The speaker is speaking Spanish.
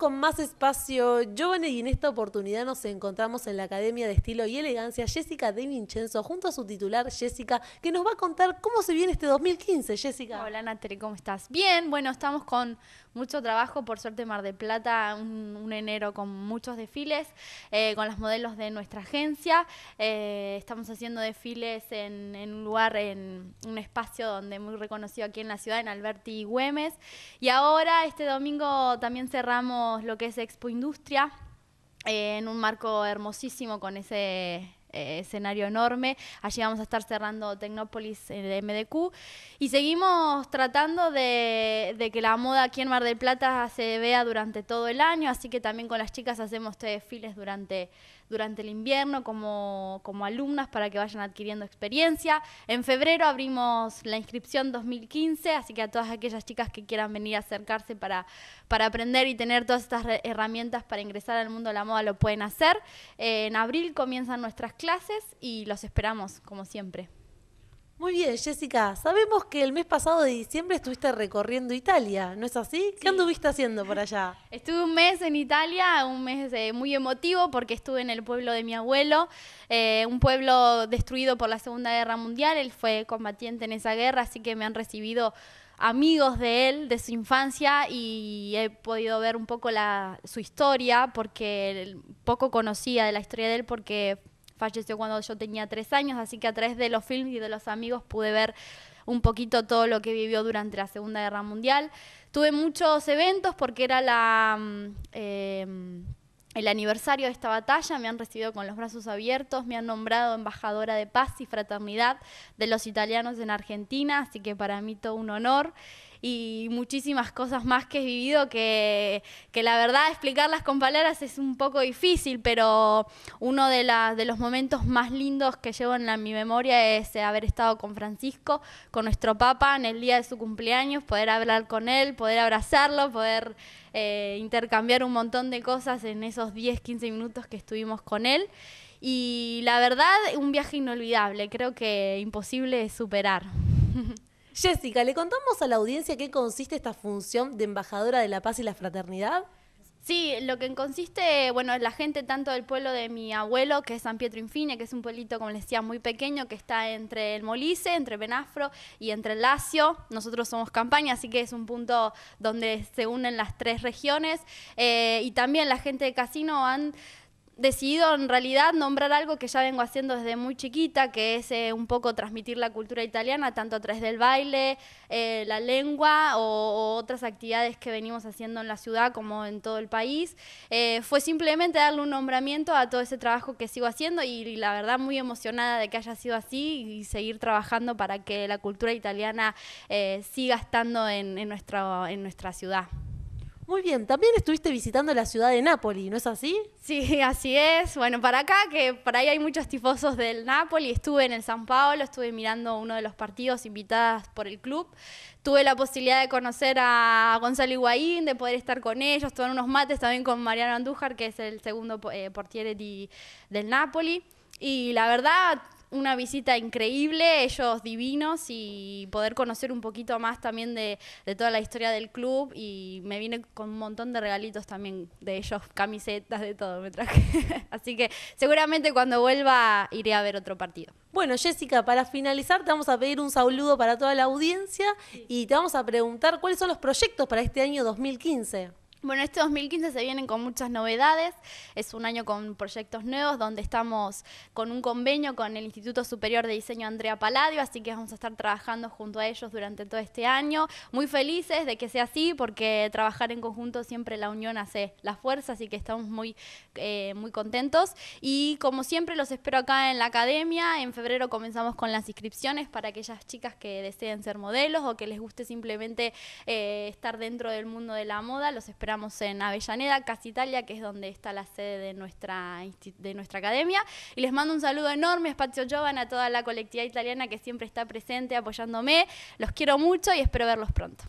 con más espacio. Giovanni y en esta oportunidad nos encontramos en la Academia de Estilo y Elegancia Jessica De Vincenzo junto a su titular Jessica, que nos va a contar cómo se viene este 2015, Jessica. Hola Natalie, ¿cómo estás? Bien, bueno, estamos con mucho trabajo, por suerte Mar de Plata, un, enero con muchos desfiles, eh, con los modelos de nuestra agencia. Eh, estamos haciendo desfiles en, un lugar, en un espacio donde muy reconocido aquí en la ciudad, en Alberti y Güemes. Y ahora, este domingo, también cerramos lo que es Expo Industria eh, en un marco hermosísimo con ese eh, escenario enorme. Allí vamos a estar cerrando Tecnópolis eh, de MDQ. Y seguimos tratando de, de, que la moda aquí en Mar del Plata se vea durante todo el año, así que también con las chicas hacemos desfiles durante durante el invierno como, alumnas para que vayan adquiriendo experiencia. En febrero abrimos la inscripción 2015, así que a todas aquellas chicas que quieran venir a acercarse para, aprender y tener todas estas herramientas para ingresar al mundo de la moda lo pueden hacer. Eh, en abril comienzan nuestras clases y los esperamos, como siempre. Muy bien, Jessica. Sabemos que el mes pasado de diciembre estuviste recorriendo Italia, ¿no es así? ¿Qué anduviste haciendo por allá? Estuve un mes en Italia, un mes eh, muy emotivo porque estuve en el pueblo de mi abuelo, eh, un pueblo destruido por la Segunda Guerra Mundial. Él fue combatiente en esa guerra, así que me han recibido amigos de él, de su infancia, y he podido ver un poco la, su historia, porque poco conocía de la historia de él, porque falleció cuando yo tenía tres años, así que a través de los films y de los amigos pude ver un poquito todo lo que vivió durante la Segunda Guerra Mundial. Tuve muchos eventos porque era la... Mm, em, el aniversario de esta batalla, me han recibido con los brazos abiertos, me han nombrado embajadora de paz y fraternidad de los italianos en Argentina, así que para mí todo un honor y muchísimas cosas más que he vivido que, la verdad explicarlas con palabras es un poco difícil, pero uno de, de los momentos más lindos que llevo en, mi memoria es eh, haber estado con Francisco, con nuestro Papa, en el día de su cumpleaños, poder hablar con él, poder abrazarlo, poder eh, intercambiar un montón de cosas en esos 10, 15 minutos que estuvimos con él. Y la verdad, un viaje inolvidable, creo que imposible superar. Jessica, ¿le contamos a la audiencia qué consiste esta función de embajadora de la paz y la fraternidad? Sí, lo que consiste, bueno, es la gente tanto del pueblo de mi abuelo, que es San Pietro Infine, que es un pueblito, como les decía, muy pequeño, que está entre el Molise, entre Benafro y entre el Lacio. Nosotros somos campaña, así que es un punto donde se unen las tres regiones. Eh, y también la gente de Casino han decidido en realidad nombrar algo que ya vengo haciendo desde muy chiquita, que es eh, un poco transmitir la cultura italiana, tanto a través del baile, eh, la lengua o, otras actividades que venimos haciendo en la ciudad como en todo el país. Eh, fue simplemente darle un nombramiento a todo ese trabajo que sigo haciendo y, la verdad muy emocionada de que haya sido así y seguir trabajando para que la cultura italiana siga estando en nuestra ciudad. Muy bien, también estuviste visitando la ciudad de Nápoles ¿no es así? Sí, así es. Bueno, para acá, que por ahí hay muchos tifosos del Nápoli, estuve en el San Paolo, estuve mirando uno de los partidos invitados por el club. Tuve la posibilidad de conocer a Gonzalo Higuaín, de poder estar con ellos, tomar unos mates también con Mariano Andújar, que es el segundo eh, portiere del Nápoli. Y la verdad, una visita increíble, ellos divinos y poder conocer un poquito más también de, de, toda la historia del club y me vine con un montón de regalitos también de ellos, camisetas, de todo me traje. Así que seguramente cuando vuelva iré a ver otro partido. Bueno, Jessica, para finalizar te vamos a pedir un saludo para toda la audiencia y te vamos a preguntar cuáles son los proyectos para este año 2015. Bueno, este 2015 se vienen con muchas novedades. Es un año con proyectos nuevos donde estamos con un convenio con el Instituto Superior de Diseño Andrea Palladio, así que vamos a estar trabajando junto a ellos durante todo este año. Muy felices de que sea así porque trabajar en conjunto siempre la unión hace la fuerza, así que estamos muy, eh, muy contentos. Y como siempre los espero acá en la academia. En febrero comenzamos con las inscripciones para aquellas chicas que deseen ser modelos o que les guste simplemente eh, estar dentro del mundo de la moda. Los estamos en Avellaneda, Casa Italia, que es donde está la sede de nuestra, de nuestra academia. Y les mando un saludo enorme, Spazio Giovan a toda la colectividad italiana que siempre está presente apoyándome. Los quiero mucho y espero verlos pronto.